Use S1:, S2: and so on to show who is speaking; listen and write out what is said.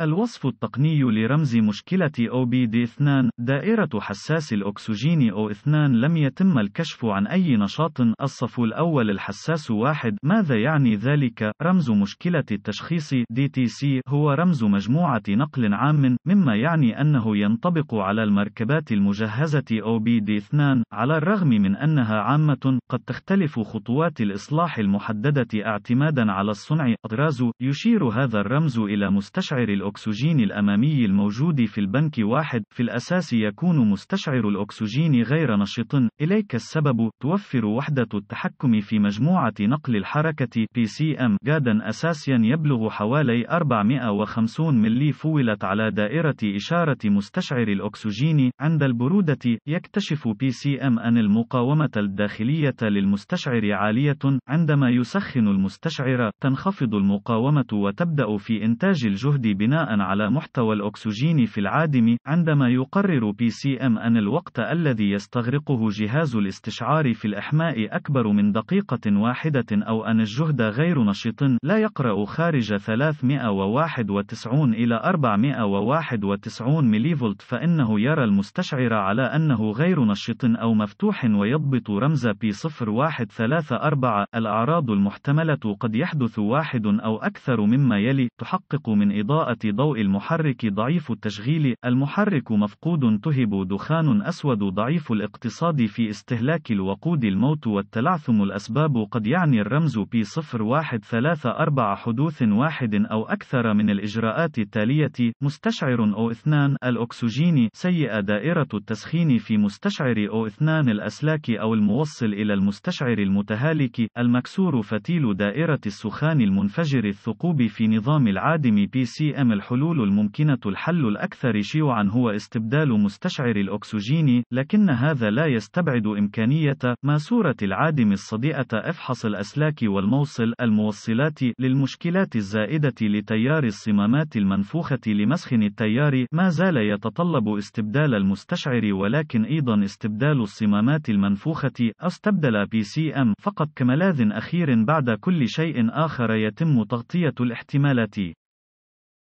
S1: الوصف التقني لرمز مشكلة OBD2 دائرة حساس الأكسجين O2 لم يتم الكشف عن أي نشاط الصف الأول الحساس واحد ماذا يعني ذلك؟ رمز مشكلة التشخيص DTC هو رمز مجموعة نقل عام مما يعني أنه ينطبق على المركبات المجهزة OBD2 على الرغم من أنها عامة قد تختلف خطوات الإصلاح المحددة اعتمادا على الصنع أطراز يشير هذا الرمز إلى مستشعر الأكسجين الأكسجين الأمامي الموجود في البنك واحد، في الأساس يكون مستشعر الأكسجين غير نشط، إليك السبب، توفر وحدة التحكم في مجموعة نقل الحركة PCM جادا أساسيا يبلغ حوالي 450 ملي فولت على دائرة إشارة مستشعر الأكسجين، عند البرودة، يكتشف PCM أن المقاومة الداخلية للمستشعر عالية، عندما يسخن المستشعر، تنخفض المقاومة وتبدأ في إنتاج الجهد بناء بناء على محتوى الأكسجين في العادم عندما يقرر بي سي ام أن الوقت الذي يستغرقه جهاز الاستشعار في الإحماء أكبر من دقيقة واحدة أو أن الجهد غير نشط لا يقرأ خارج 391 إلى 491 ملي فولت فإنه يرى المستشعر على أنه غير نشط أو مفتوح ويضبط رمز بي 0134 الأعراض المحتملة قد يحدث واحد أو أكثر مما يلي تحقق من إضاءة ضوء المحرك ضعيف التشغيل المحرك مفقود تهب دخان أسود ضعيف الاقتصاد في استهلاك الوقود الموت والتلعثم الأسباب قد يعني الرمز p 0134 حدوث واحد أو أكثر من الإجراءات التالية مستشعر o 2 الأكسجين سيئة دائرة التسخين في مستشعر o 2 الأسلاك أو الموصل إلى المستشعر المتهالك المكسور فتيل دائرة السخان المنفجر الثقوب في نظام العادم PCM الحلول الممكنة الحل الأكثر شيوعًا هو استبدال مستشعر الأكسجين، لكن هذا لا يستبعد إمكانية ماسورة العادم الصدئة إفحص الأسلاك والموصل الموصلات للمشكلات الزائدة لتيار الصمامات المنفوخة لمسخن التيار ما زال يتطلب استبدال المستشعر ولكن أيضًا استبدال الصمامات المنفوخة استبدل بي سي ام فقط كملاذ أخير بعد كل شيء آخر يتم تغطية الاحتمالات